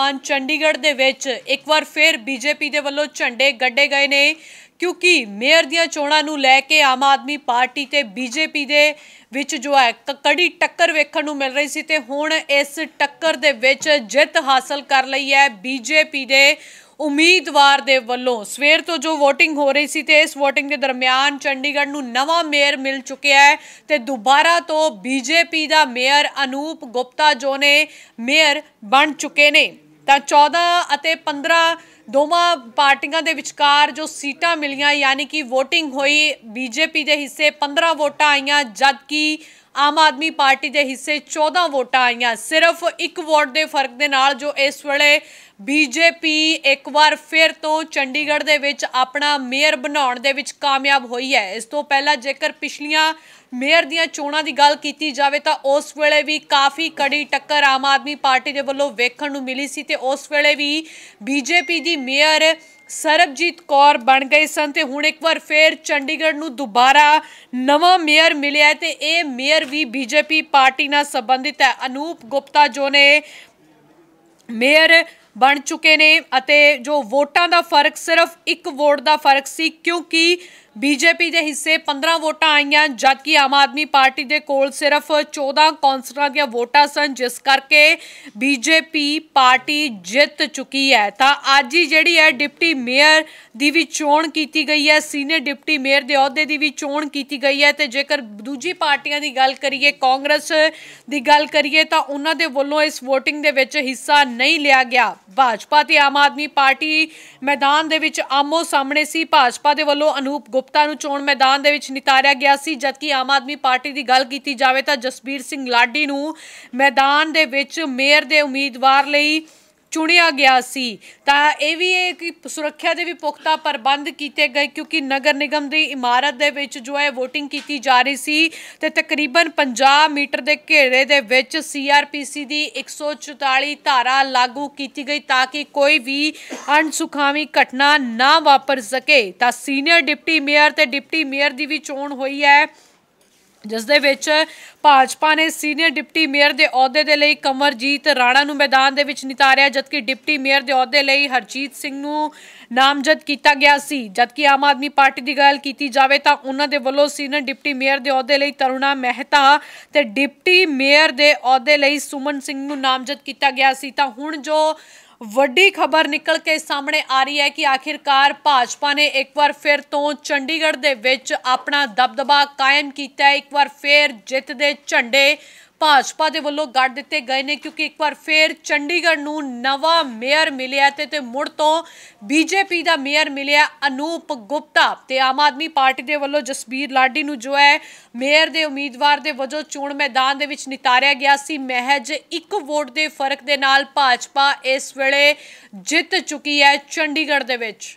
ਆਨ ਚੰਡੀਗੜ੍ਹ ਦੇ ਵਿੱਚ ਇੱਕ ਵਾਰ ਫੇਰ ਬੀਜੇਪੀ ਦੇ ਵੱਲੋਂ ਝੰਡੇ ਗੱਡੇ ਗਏ ਨੇ ਕਿਉਂਕਿ ਮੇਅਰ ਦੀਆਂ ਚੋਣਾਂ ਨੂੰ ਲੈ ਕੇ ਆਮ ਆਦਮੀ ਪਾਰਟੀ ਤੇ ਬੀਜੇਪੀ ਦੇ ਵਿੱਚ ਜੋ ਹੈ ਕੜੀ ਟੱਕਰ ਵੇਖਣ ਨੂੰ ਮਿਲ ਰਹੀ ਸੀ ਤੇ ਹੁਣ ਇਸ ਟੱਕਰ ਦੇ ਵਿੱਚ ਜਿੱਤ ਹਾਸਲ ਕਰ ਲਈ ਹੈ ਬੀਜੇਪੀ ਦੇ ਉਮੀਦਵਾਰ ਦੇ ਵੱਲੋਂ ਸਵੇਰ ਤੋਂ ਜੋ VOTING ਹੋ ਰਹੀ ਸੀ ਤੇ ਇਸ VOTING ਦੇ ਦਰਮਿਆਨ ਚੰਡੀਗੜ੍ਹ ਨੂੰ ਨਵਾਂ ਮੇਅਰ ਮਿਲ ਚੁੱਕਿਆ ਹੈ ਤੇ ਦੁਬਾਰਾ ਤੋਂ ਬੀਜੇਪੀ ਦਾ ਮੇਅਰ ਅਨੂਪ ਗੁਪਤਾ ਜੋ ਨੇ ਮੇਅਰ ਬਣ ਚੁੱਕੇ ਨੇ ਤਾਂ 14 ਅਤੇ 15 ਦੋਵਾਂ ਪਾਰਟੀਆਂ ਦੇ ਵਿਚਕਾਰ ਜੋ ਸੀਟਾਂ ਮਿਲੀਆਂ ਯਾਨੀ ਕਿ VOTING ਹੋਈ ਬੀਜੇਪੀ ਦੇ ਹਿੱਸੇ 15 ਵੋਟਾਂ ਆਈਆਂ ਜਦਕਿ ਆਮ ਆਦਮੀ ਪਾਰਟੀ ਦੇ ਹਿੱਸੇ 14 ਵੋਟਾਂ ਆਈਆਂ ਸਿਰਫ 1 ਵੋਟ ਦੇ ਫਰਕ ਦੇ ਨਾਲ ਜੋ ਇਸ ਵੇਲੇ ਬੀਜੇਪੀ ਇੱਕ ਵਾਰ ਫਿਰ ਤੋਂ ਚੰਡੀਗੜ੍ਹ ਦੇ ਵਿੱਚ ਆਪਣਾ ਮੇਅਰ ਬਣਾਉਣ ਦੇ ਵਿੱਚ ਕਾਮਯਾਬ ਹੋਈ ਹੈ ਇਸ ਤੋਂ ਪਹਿਲਾਂ ਜੇਕਰ ਪਿਛਲੀਆਂ ਮੇਅਰ ਦੀਆਂ ਚੋਣਾਂ ਦੀ ਗੱਲ ਕੀਤੀ ਜਾਵੇ ਤਾਂ ਉਸ ਵੇਲੇ ਵੀ ਕਾਫੀ ਕੜੀ ਟੱਕਰ ਆਮ ਆਦਮੀ ਪਾਰਟੀ ਦੇ ਵੱਲੋਂ ਵੇਖਣ ਨੂੰ ਮਿਲੀ ਸੀ ਤੇ ਉਸ ਵੇਲੇ ਵੀ ਬੀਜੇਪੀ ਦੀ ਦੀ ਮੇਅਰ ਸਰਬਜੀਤ ਕੌਰ ਬਣ ਗਏ ਸਨ ਤੇ ਹੁਣ ਇੱਕ ਵਾਰ ਫੇਰ ਚੰਡੀਗੜ੍ਹ ਨੂੰ ਦੁਬਾਰਾ ਨਵਾਂ ਮੇਅਰ ਮਿਲਿਆ ਤੇ ਇਹ ਮੇਅਰ ਵੀ ਬੀਜੇਪੀ ਪਾਰਟੀ ਨਾਲ ਸੰਬੰਧਿਤ ਹੈ ਅਨੂਪ ਗੁਪਤਾ ਜੋ ਨੇ ਮੇਅਰ ਬਣ ਚੁੱਕੇ ਨੇ ਅਤੇ ਜੋ ਵੋਟਾਂ ਦਾ ਫਰਕ ਸਿਰਫ ਇੱਕ ਵੋਟ ਦਾ ਫਰਕ ਸੀ ਕਿਉਂਕਿ ਬੀਜੇਪੀ ਦੇ ਹਿੱਸੇ 15 ਵੋਟਾਂ ਆਈਆਂ ਜਦਕਿ ਆਮ ਆਦਮੀ ਪਾਰਟੀ ਦੇ ਕੋਲ ਸਿਰਫ 14 ਕੌਂਸਲਰਾਂ ਦੀਆਂ ਵੋਟਾਂ ਸਨ ਜਿਸ ਕਰਕੇ ਬੀਜੇਪੀ ਪਾਰਟੀ ਜਿੱਤ ਚੁੱਕੀ ਹੈ ਤਾਂ ਅੱਜ ਹੀ ਜਿਹੜੀ ਹੈ ਡਿਪਟੀ ਮੇਅਰ ਦੀ ਵੀ ਚੋਣ ਕੀਤੀ ਗਈ ਹੈ ਸੀਨੀਅਰ ਡਿਪਟੀ ਮੇਅਰ ਦੇ ਅਹੁਦੇ ਦੀ ਵੀ ਚੋਣ ਕੀਤੀ ਗਈ ਹੈ ਤੇ ਜੇਕਰ ਦੂਜੀ ਪਾਰਟੀਆਂ ਦੀ ਗੱਲ ਕਰੀਏ ਕਾਂਗਰਸ ਦੀ ਗੱਲ ਕਰੀਏ ਤਾਂ ਉਹਨਾਂ ਦੇ ਵੱਲੋਂ ਇਸ VOTING ਦੇ ਵਿੱਚ ਹਿੱਸਾ ਨਹੀਂ ਲਿਆ ਗਿਆ ਭਾਜਪਾ ਤੇ ਆਮ ਆਦਮੀ ਪਾਰਟੀ ਮੈਦਾਨ ਦੇ ਵਿੱਚ ਆਮੋ ਸਾਹਮਣੇ ਸੀ ਭਾਜਪਾ ਦੇ ਵੱਲੋਂ ਅਨੂਪ ਗੁਪਤਾ ਨੂੰ ਚੋਣ ਮੈਦਾਨ ਦੇ ਵਿੱਚ ਨਿਤਾਰਿਆ ਗਿਆ ਸੀ ਜਦਕਿ ਆਮ ਆਦਮੀ ਪਾਰਟੀ ਦੀ ਗੱਲ ਕੀਤੀ ਜਾਵੇ ਤਾਂ ਜਸਬੀਰ ਸਿੰਘ ਲਾਡੀ ਨੂੰ ਮੈਦਾਨ ਦੇ ਵਿੱਚ ਮੇਅਰ ਦੇ ਉਮੀਦਵਾਰ ਲਈ ਚੁਣਿਆ ਗਿਆ ਸੀ ਤਾਂ ਇਹ ਵੀ ਇਹ ਕਿ ਸੁਰੱਖਿਆ ਦੇ ਵੀ ਪੁਖਤਾ ਪ੍ਰਬੰਧ ਕੀਤੇ ਗਏ ਕਿਉਂਕਿ ਨਗਰ ਨਿਗਮ ਦੀ ਇਮਾਰਤ ਦੇ ਵਿੱਚ ਜੋ ਹੈ VOTING ਕੀਤੀ ਜਾ ਰਹੀ ਸੀ ਤੇ ਤਕਰੀਬਨ 50 ਮੀਟਰ ਦੇ ਘੇਰੇ ਦੇ ਵਿੱਚ CRPC ਦੀ 144 ਧਾਰਾ ਲਾਗੂ ਕੀਤੀ ਗਈ ਤਾਂ ਕਿ ਕੋਈ ਵੀ ਅਣਸੁਖਾਵੀ ਘਟਨਾ ਨਾ ਵਾਪਰ ਸਕੇ ਤਾਂ ਸੀਨੀਅਰ ਡਿਪਟੀ ਮੇਅਰ ਤੇ ਡਿਪਟੀ ਮੇਅਰ ਦੀ ਵੀ ਚੋਣ ਹੋਈ ਹੈ ਜਿਸ ਦੇ ਵਿੱਚ ਭਾਜਪਾ ਨੇ ਸੀਨੀਅਰ ਡਿਪਟੀ ਮੇਅਰ ਦੇ ਅਹੁਦੇ ਦੇ ਲਈ ਕਮਰਜੀਤ ਰਾਣਾ ਨੂੰ ਮੈਦਾਨ ਦੇ ਵਿੱਚ ਨਿਤਾਰਿਆ ਜਦਕਿ ਡਿਪਟੀ ਮੇਅਰ ਦੇ ਅਹੁਦੇ ਲਈ ਹਰਜੀਤ ਸਿੰਘ ਨੂੰ ਨਾਮਜ਼ਦ ਕੀਤਾ ਗਿਆ ਸੀ ਜਦਕਿ ਆਮ ਆਦਮੀ ਪਾਰਟੀ ਦੀ ਗੱਲ ਕੀਤੀ ਜਾਵੇ ਤਾਂ ਉਹਨਾਂ ਦੇ ਵੱਲੋਂ ਸੀਨੀਅਰ ਡਿਪਟੀ ਮੇਅਰ ਦੇ ਅਹੁਦੇ ਲਈ ਤਰੁਣਾ ਮਹਿਤਾ ਤੇ ਡਿਪਟੀ ਮੇਅਰ ਦੇ ਅਹੁਦੇ ਲਈ ਸੁਮਨ ਸਿੰਘ ਨੂੰ ਨਾਮਜ਼ਦ ਕੀਤਾ ਗਿਆ ਸੀ ਤਾਂ ਹੁਣ ਜੋ ਵੱਡੀ ਖਬਰ ਨਿਕਲ ਕੇ ਸਾਹਮਣੇ ਆ ਰਹੀ ਹੈ ਕਿ ਆਖਿਰਕਾਰ ਭਾਜਪਾ ਨੇ ਇੱਕ ਵਾਰ ਫਿਰ ਤੋਂ ਚੰਡੀਗੜ੍ਹ ਦੇ ਵਿੱਚ ਆਪਣਾ ਦਬਦਬਾ ਕਾਇਮ ਕੀਤਾ ਹੈ ਇੱਕ ਵਾਰ ਫਿਰ ਜਿੱਤ ਦੇ ਝੰਡੇ ਭਾਜਪਾ ਦੇ ਵੱਲੋਂ ਗੱਡ ਦਿੱਤੇ ਗਏ ਨੇ ਕਿਉਂਕਿ ਇੱਕ ਵਾਰ ਫੇਰ ਚੰਡੀਗੜ੍ਹ ਨੂੰ ਨਵਾਂ ਮੇਅਰ ਮਿਲਿਆ ਤੇ ਤੇ ਮੁੜ ਤੋਂ ਬੀਜੇਪੀ ਦਾ ਮੇਅਰ ਮਿਲਿਆ ਅਨੂਪ ਗੁਪਤਾ ਤੇ ਆਮ ਆਦਮੀ ਪਾਰਟੀ ਦੇ ਵੱਲੋਂ ਜਸਬੀਰ ਲਾਡੀ ਨੂੰ ਜੋ ਹੈ ਮੇਅਰ ਦੇ ਉਮੀਦਵਾਰ ਦੇ ਵਜੋਂ ਚੋਣ ਮੈਦਾਨ ਦੇ ਵਿੱਚ ਨਿਤਾਰਿਆ ਗਿਆ ਸੀ ਮਹਿਜ ਇੱਕ ਵੋਟ ਦੇ ਫਰਕ ਦੇ ਨਾਲ ਭਾਜਪਾ ਇਸ ਵੇਲੇ ਜਿੱਤ ਚੁੱਕੀ ਹੈ ਚੰਡੀਗੜ੍ਹ ਦੇ ਵਿੱਚ